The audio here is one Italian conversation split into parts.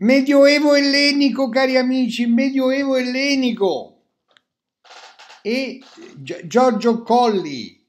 Medioevo ellenico, cari amici, medioevo ellenico. E Giorgio Colli,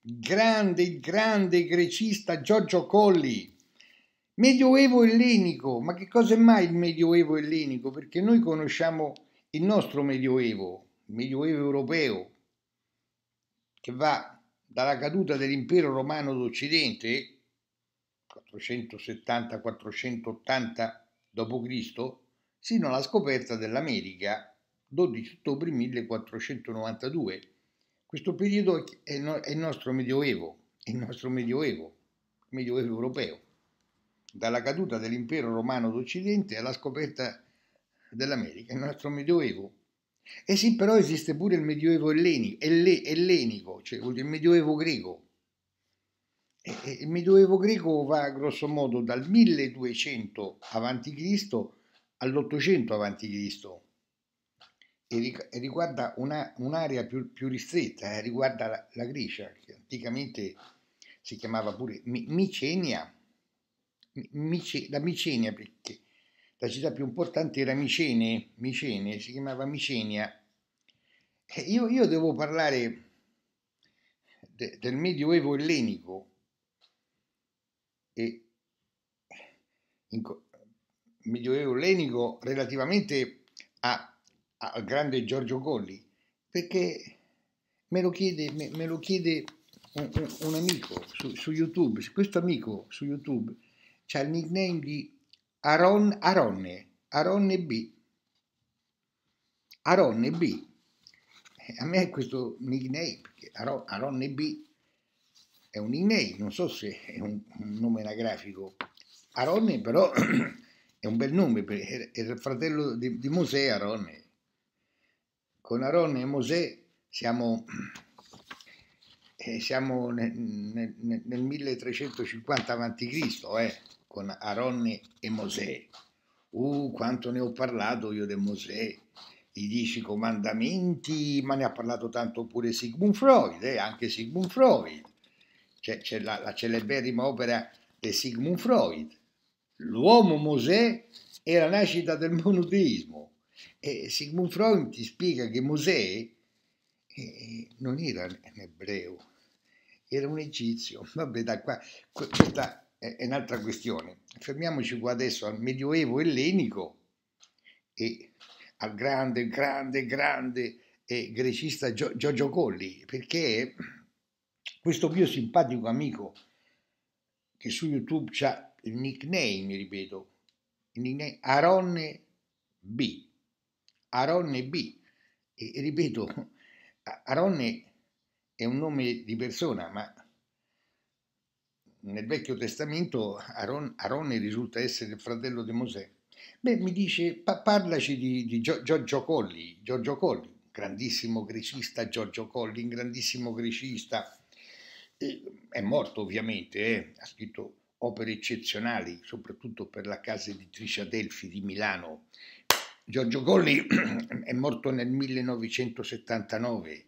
grande, grande grecista Giorgio Colli. Medioevo ellenico, ma che cos'è mai il medioevo ellenico? Perché noi conosciamo il nostro medioevo, il medioevo europeo, che va dalla caduta dell'impero romano d'Occidente, 470-480 d.C. sino alla scoperta dell'America, 12 ottobre 1492. Questo periodo è, il nostro medioevo, il nostro medioevo, medioevo europeo, dalla caduta dell'impero romano d'Occidente alla scoperta dell'America, il nostro medioevo. E eh sì, però esiste pure il medioevo ellenico cioè il medioevo greco, il Medioevo greco va grosso modo dal 1200 a.C. all'800 a.C. e riguarda una, un'area più, più ristretta, eh, riguarda la, la, Grecia, che anticamente si chiamava pure Micenia, Mice, la Micenia perché la città più importante era Micene, Micene si chiamava Micenia. io, io devo parlare del Medioevo ellenico e Medioevo Lenico relativamente al grande Giorgio Colli, perché me lo chiede, me, me lo chiede un, un, un amico su, su, YouTube, questo amico su YouTube ha il nickname di Aron Aronne, Aronne B. Aronne B. Eh, a me è questo nickname, Aronne B è un un'email, non so se è un, un nome anagrafico. Aronne però è un bel nome, perché era il fratello di, di Mosè Aronne. Con Aronne e Mosè siamo, eh, siamo nel, nel, nel, 1350 a.C., eh, con Aronne e Mosè. Uh, quanto ne ho parlato io di Mosè, i dieci comandamenti, ma ne ha parlato tanto pure Sigmund Freud, eh, anche Sigmund Freud c'è, la, la celeberrima opera di Sigmund Freud, L'uomo Mosè e la nascita del monoteismo e Sigmund Freud ti spiega che Mosè eh, non era un ebreo, era un egizio. Vabbè, da qua, questa è un'altra questione. Fermiamoci qua adesso al Medioevo ellenico e al grande, grande, grande eh, grecista Giorgio Colli, perché questo mio simpatico amico, che su YouTube ha il nickname, ripeto, il nickname Aronne B. Aronne B. E, ripeto, Aronne è un nome di persona, ma nel Vecchio Testamento Aron, Aronne risulta essere il fratello di Mosè. Beh, mi dice, pa- parlaci di, di Gio, Giorgio Colli, Giorgio Colli, grandissimo grecista Giorgio Colli, grandissimo grecista, è morto ovviamente, eh, ha scritto opere eccezionali, soprattutto per la casa editrice Adelphi di Milano. Giorgio Colli è morto nel 1979,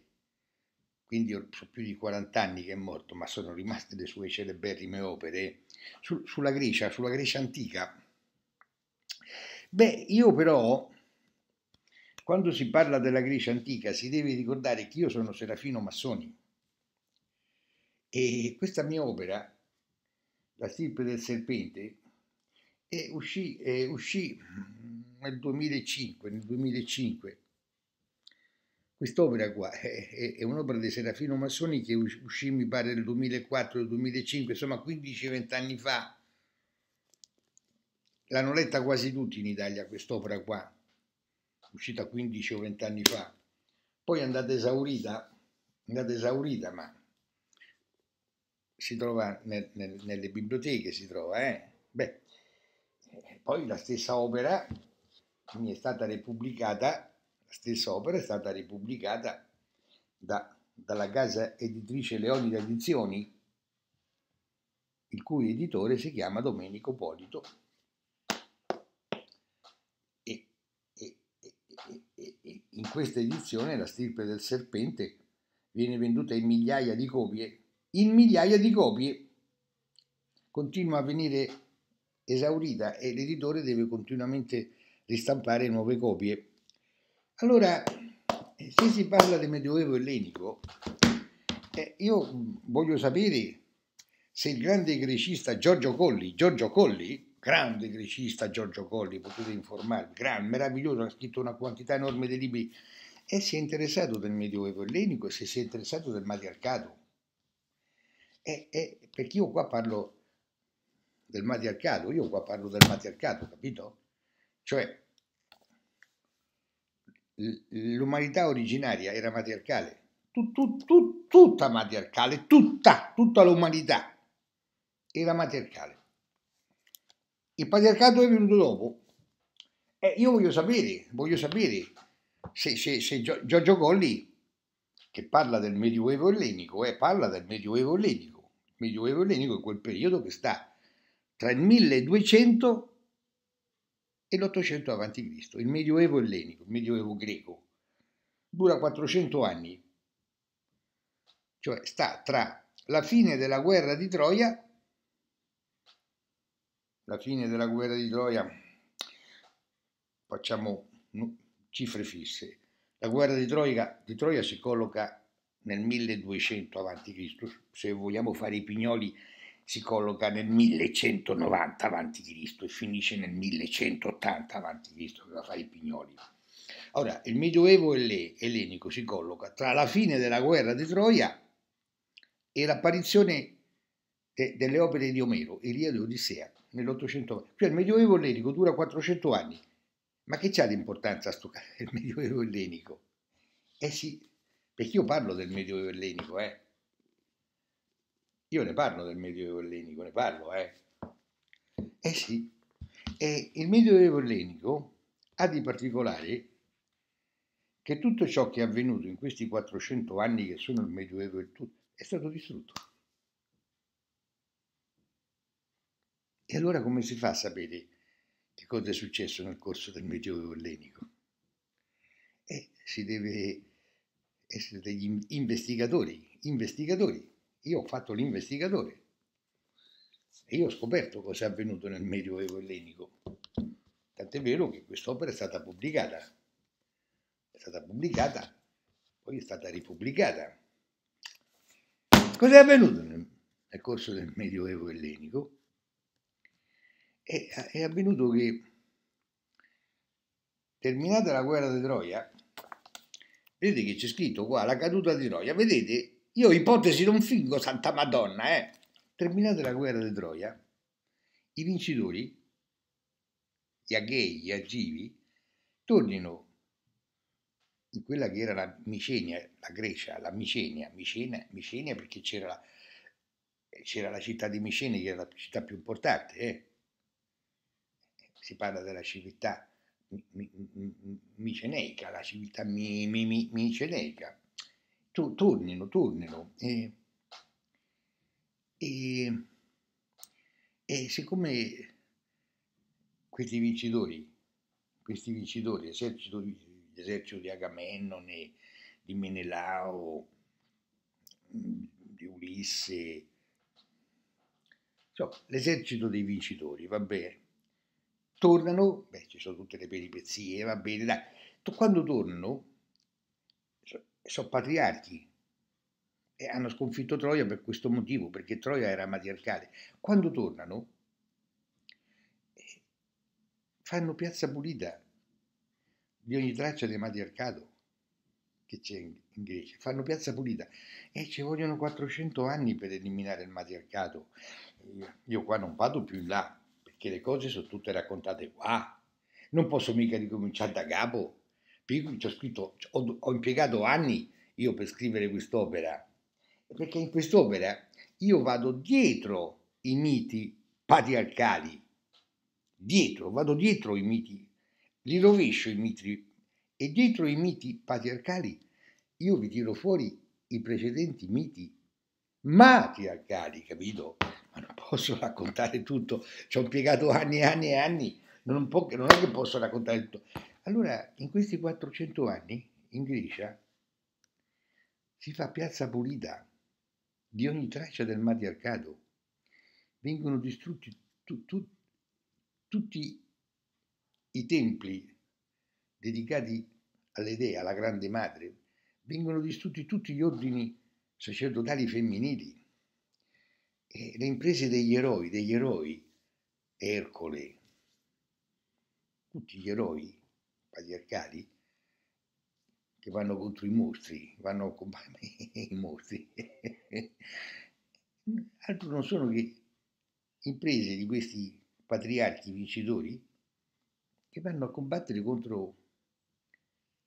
quindi sono più di 40 anni che è morto, ma sono rimaste le sue celeberrime opere eh. Su, sulla Grecia, sulla Grecia antica. Beh, io però, quando si parla della Grecia antica, si deve ricordare che io sono Serafino Massoni e questa mia opera, La stirpe del serpente, è uscì, è uscì nel 2005, nel 2005. Quest'opera qua è, è un'opera di Serafino Massoni che uscì mi pare nel 2004-2005, insomma 15-20 anni fa. L'hanno letta quasi tutti in Italia quest'opera qua, uscita 15 o 20 anni fa. Poi è andata esaurita, è andata esaurita ma si trova nel, nel, nelle biblioteche, si trova, eh? Beh, eh, poi la stessa opera mi è stata ripubblicata, la stessa opera è stata ripubblicata da, dalla casa editrice Leoni Edizioni, il cui editore si chiama Domenico Polito. E, e, e, e in questa edizione la stirpe del serpente viene venduta in migliaia di copie in migliaia di copie. Continua a venire esaurita e l'editore deve continuamente ristampare nuove copie. Allora, eh, se si parla del Medioevo ellenico, eh, io mm, voglio sapere se il grande grecista Giorgio Colli, Giorgio Colli, grande grecista Giorgio Colli, potete informarvi, gran, meraviglioso, ha scritto una quantità enorme di libri, e si è interessato del Medioevo ellenico e se si è interessato del matriarcato è, è, perché io qua parlo del matriarcato, io qua parlo del matriarcato, capito? Cioè, l'umanità originaria era matriarcale, tut, tut, tut, tutta matriarcale, tutta, tutta l'umanità era matriarcale. Il patriarcato è venuto dopo. Eh, io voglio sapere, voglio sapere se, se, se Giorgio Colli, che parla del medioevo ellenico, eh, parla del medioevo ellenico, medioevo ellenico, quel periodo che sta tra il 1200 e l'800 avanti Cristo, il medioevo ellenico, il medioevo greco, dura 400 anni, cioè sta tra la fine della guerra di Troia, la fine della guerra di Troia, facciamo cifre fisse, la guerra di Troia, di Troia si colloca nel 1200 avanti Cristo, se vogliamo fare i pignoli si colloca nel 1190 a.C. e finisce nel 1180 avanti Cristo, da fare i pignoli. Ora, il Medioevo ellenico si colloca tra la fine della guerra di Troia e l'apparizione de delle opere di Omero, Eliade e Odissea, nell'800. Cioè il Medioevo ellenico dura 400 anni. Ma che c'ha di importanza sto, il Medioevo ellenico? Eh sì, perché io parlo del Medioevo ellenico, eh. Io ne parlo del Medioevo ellenico, ne parlo, eh. Eh sì, e il Medioevo ellenico ha di particolare che tutto ciò che è avvenuto in questi 400 anni che sono il Medioevo e tutto è stato distrutto. E allora come si fa a sapere che cosa è successo nel corso del Medioevo ellenico? E eh, si deve essere degli investigatori, investigatori. Io ho fatto l'investigatore e io ho scoperto cosa è avvenuto nel Medioevo ellenico. Tant'è vero che quest'opera è stata pubblicata, è stata pubblicata, poi è stata ripubblicata. Cos'è avvenuto nel, nel corso del Medioevo ellenico? È, è avvenuto che, terminata la guerra di Troia, Vedete che c'è scritto qua, la caduta di Troia. Vedete, io ipotesi non fingo, santa madonna, eh. Terminata la guerra di Troia, i vincitori, gli Aghei, gli Agivi, tornino in quella che era la Micenia, la Grecia, la Micenia, Micenia, Micenia perché c'era la, c'era la città di Micenia che era la città più importante, eh? si parla della civiltà miceneica, la civiltà mi, mi, mi, miceneica. Tu, tornino, tornino. E, e, e, siccome questi vincitori, questi vincitori, l'esercito di, l'esercito di Agamennone, di Menelao, mm, di Ulisse, insomma, l'esercito dei vincitori, vabbè, tornano, beh ci sono tutte le peripezie, va bene, dai, quando tornano sono patriarchi e hanno sconfitto Troia per questo motivo, perché Troia era matriarcale. Quando tornano eh, fanno piazza pulita di ogni traccia del matriarcato che c'è in Grecia, fanno piazza pulita e ci vogliono 400 anni per eliminare il matriarcato. Io qua non vado più in là, che le cose sono tutte raccontate qua. Non posso mica ricominciare da capo. Ho, scritto, ho, ho impiegato anni io per scrivere quest'opera, perché in quest'opera io vado dietro i miti patriarcali, dietro, vado dietro i miti, li rovescio i miti e dietro i miti patriarcali io vi tiro fuori i precedenti miti matriarcali, capito? ma non posso raccontare tutto, ci ho impiegato anni e anni e anni, non, può, non è che posso raccontare tutto. Allora, in questi 400 anni, in Grecia, si fa piazza pulita di ogni traccia del matriarcato, vengono distrutti tu, tu, tutti i templi dedicati alle alla grande madre, vengono distrutti tutti gli ordini sacerdotali femminili, e le imprese degli eroi, degli eroi, Ercole, tutti gli eroi patriarcali che vanno contro i mostri, vanno a combattere i mostri, altro non sono che imprese di questi patriarchi vincitori che vanno a combattere contro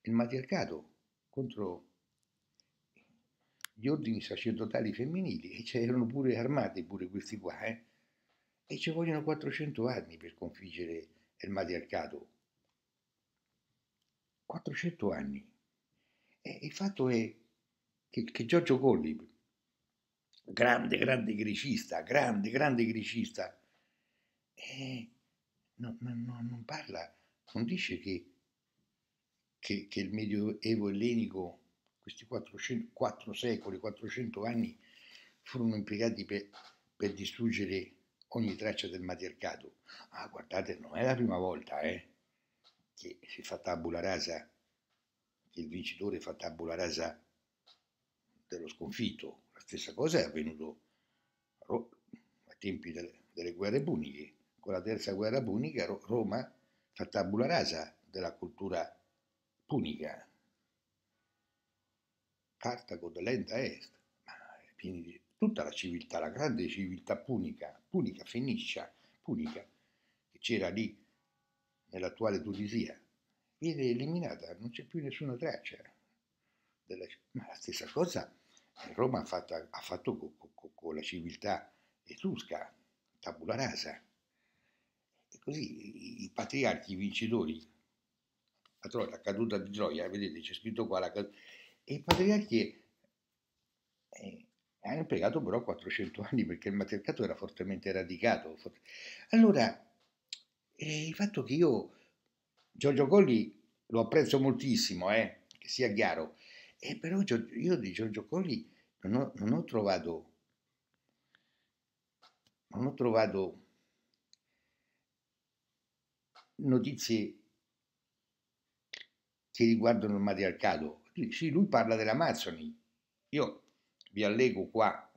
il matriarcato, contro gli ordini sacerdotali femminili e c'erano pure armati, pure questi qua, eh? E ci vogliono 400 anni per sconfiggere il matriarcato. 400 anni. E il fatto è che, che Giorgio Colli, grande, grande gricista, grande, grande gricista, eh, non, non, non parla, non dice che, che, che il medioevo ellenico questi 400, 4 secoli, 400 anni furono impiegati per, per distruggere ogni traccia del matriarcato. Ah, guardate, non è la prima volta eh, che si fa tabula rasa, che il vincitore fa tabula rasa dello sconfitto. La stessa cosa è avvenuto ai tempi delle, delle guerre puniche. Con la terza guerra punica Roma fa tabula rasa della cultura punica. Cartago da est, ma pieni tutta la civiltà, la grande civiltà punica, punica, fenicia, punica, che c'era lì nell'attuale Tunisia, viene eliminata, non c'è più nessuna traccia. Della, ma la stessa cosa eh, Roma ha fatto, ha fatto con, con, con la civiltà etrusca, tabula rasa. E così i patriarchi i vincitori, la, la caduta di Troia, vedete c'è scritto qua la caduta e il patriarchi eh, hanno impiegato però 400 anni perché il matriarcato era fortemente radicato. Allora, eh, il fatto che io, Giorgio Colli, lo apprezzo moltissimo, eh, che sia chiaro, eh, però io di Giorgio Colli non ho, non ho trovato, non ho trovato notizie che riguardano il matriarcato. Sì, lui parla dell'Amazzoni. Io vi allego qua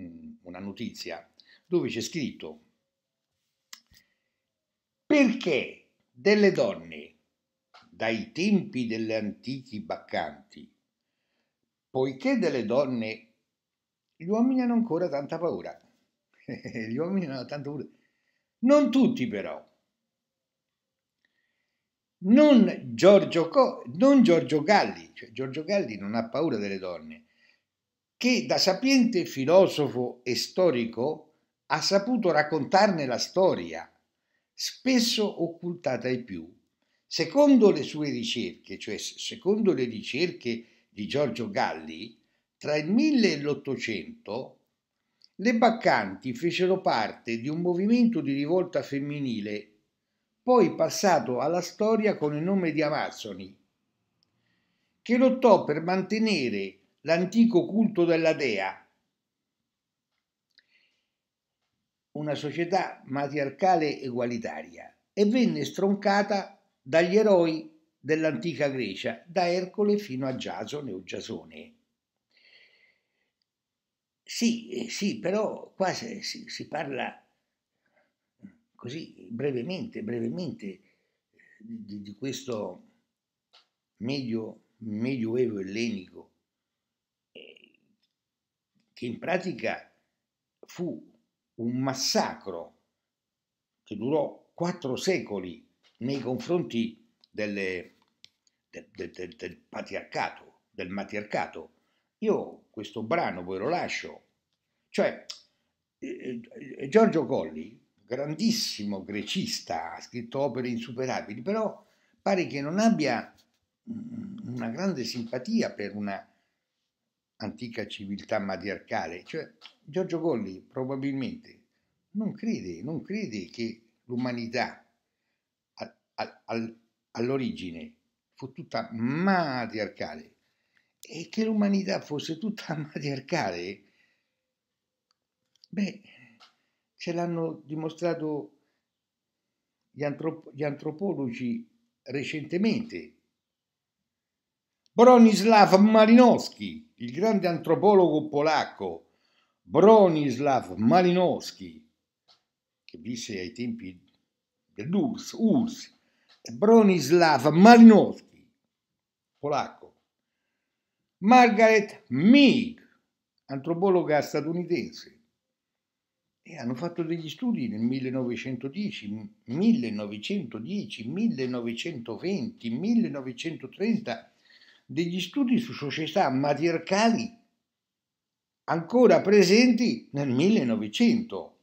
mm, una notizia dove c'è scritto perché delle donne dai tempi delle antichi baccanti, poiché delle donne gli uomini hanno ancora tanta paura. gli uomini hanno tanta paura. Non tutti però non Giorgio, Co, non Giorgio Galli, cioè Giorgio Galli non ha paura delle donne, che da sapiente filosofo e storico ha saputo raccontarne la storia, spesso occultata ai più. Secondo le sue ricerche, cioè secondo le ricerche di Giorgio Galli, tra il 1000 e l'Ottocento le Baccanti fecero parte di un movimento di rivolta femminile poi passato alla storia con il nome di Amazzoni, che lottò per mantenere l'antico culto della dea, una società matriarcale egualitaria, e venne stroncata dagli eroi dell'antica Grecia, da Ercole fino a Giasone o Giasone. Sì, eh, sì, però qua si, si parla così brevemente, brevemente eh, di, di questo medio, medioevo ellenico, eh, che in pratica fu un massacro che durò quattro secoli nei confronti delle, del, del, del, del patriarcato, del matriarcato. Io questo brano poi lo lascio. Cioè, eh, eh Giorgio Colli grandissimo grecista, ha scritto opere insuperabili, però pare che non abbia mm, una grande simpatia per una antica civiltà matriarcale. Cioè, Giorgio Colli probabilmente non crede, non crede che l'umanità all'origine fu tutta matriarcale e che l'umanità fosse tutta matriarcale, beh, ce l'hanno dimostrato gli, antrop- gli antropologi recentemente. Bronislav Malinowski, il grande antropologo polacco, Bronislav Malinowski, che visse ai tempi dell'URSS, URSS, Bronislav Malinowski, polacco, Margaret Mead, antropologa statunitense, e hanno fatto degli studi nel 1910, 1910, 1920, 1930, degli studi su società matriarcali ancora presenti nel 1900.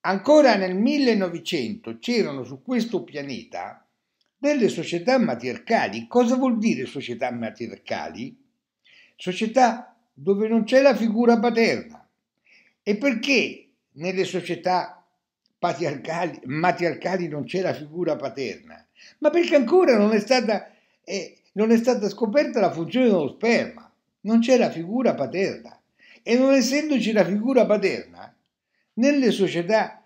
Ancora nel 1900 c'erano su questo pianeta delle società matriarcali. Cosa vuol dire società matriarcali? Società dove non c'è la figura paterna e perché nelle società patriarcali, matriarcali non c'è la figura paterna? Ma perché ancora non è stata, eh, non è stata scoperta la funzione dello sperma, non c'è la figura paterna. E non essendoci la figura paterna, nelle società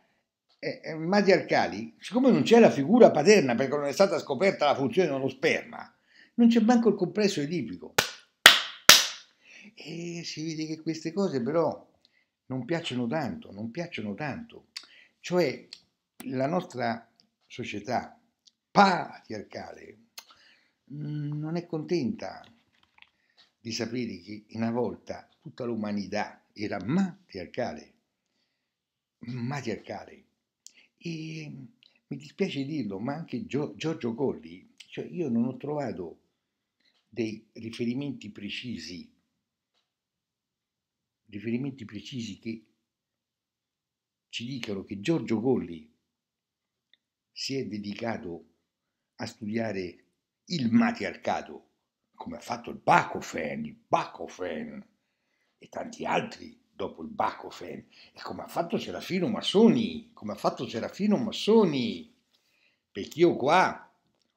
eh, eh matriarcali, siccome non c'è la figura paterna perché non è stata scoperta la funzione dello sperma, non c'è manco il complesso edipico. E si vede che queste cose però non piacciono tanto, non piacciono tanto. Cioè la nostra società patriarcale mm, non è contenta di sapere che una volta tutta l'umanità era matriarcale, matriarcale. E mi dispiace dirlo, ma anche Giorgio Colli, cioè io non ho trovato dei riferimenti precisi riferimenti precisi che ci dicano che Giorgio Colli si è dedicato a studiare il matriarcato, come ha fatto il Bacofen, il Bacofen e tanti altri dopo il Bacofen, e come ha fatto Serafino Massoni, come ha fatto Serafino Massoni, perché io qua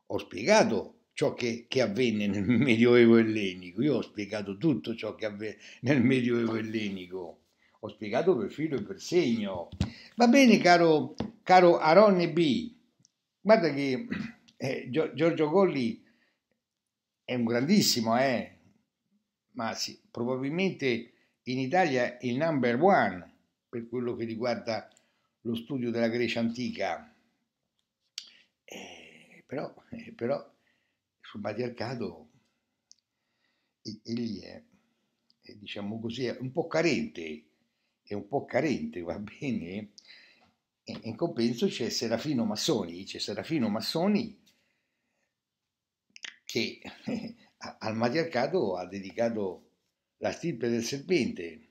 ho spiegato ciò che, che, avvenne nel Medioevo ellenico. Io ho spiegato tutto ciò che avvenne nel Medioevo ellenico. Ho spiegato per filo e per segno. Va bene, caro, caro Aronne B. Guarda che eh, Giorgio Colli è un grandissimo, eh? ma sì, probabilmente in Italia il number one per quello che riguarda lo studio della Grecia antica. Eh, però, eh, però sul patriarcato egli è, è, diciamo così, è un po' carente, è un po' carente, va bene? E, in compenso c'è Serafino Massoni, c'è Serafino Massoni che eh, al matriarcato ha dedicato la stirpe del serpente.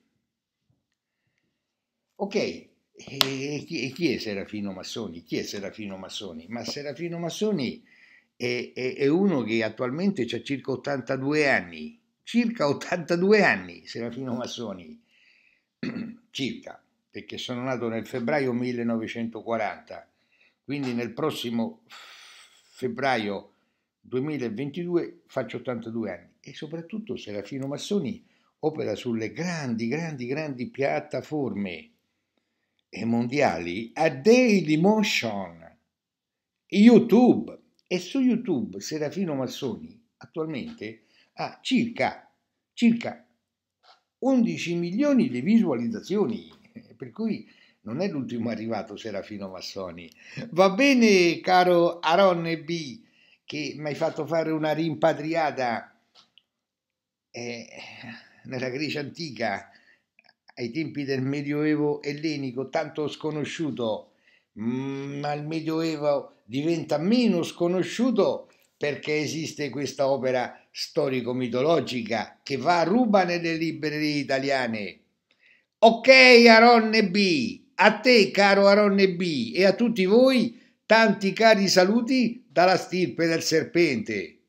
Ok, e chi, e chi è Serafino Massoni? Chi è Serafino Massoni? Ma Serafino Massoni è, è, è uno che attualmente ha circa 82 anni, circa 82 anni, Serafino Massoni, circa, perché sono nato nel febbraio 1940, quindi nel prossimo febbraio 2022 faccio 82 anni e soprattutto Serafino Massoni opera sulle grandi, grandi, grandi piattaforme mondiali a Daily Motion, YouTube, e su YouTube Serafino Massoni attualmente ha circa, circa 11 milioni di visualizzazioni, eh, per cui non è l'ultimo arrivato Serafino Massoni. Va bene, caro Aronne B, che mi hai fatto fare una rimpatriata eh, nella Grecia antica, ai tempi del Medioevo ellenico, tanto sconosciuto, mm, ma il Medioevo diventa meno sconosciuto perché esiste questa opera storico-mitologica che va a ruba nelle librerie italiane. Ok, Aronne B, a te caro Aronne B e a tutti voi tanti cari saluti dalla stirpe del serpente.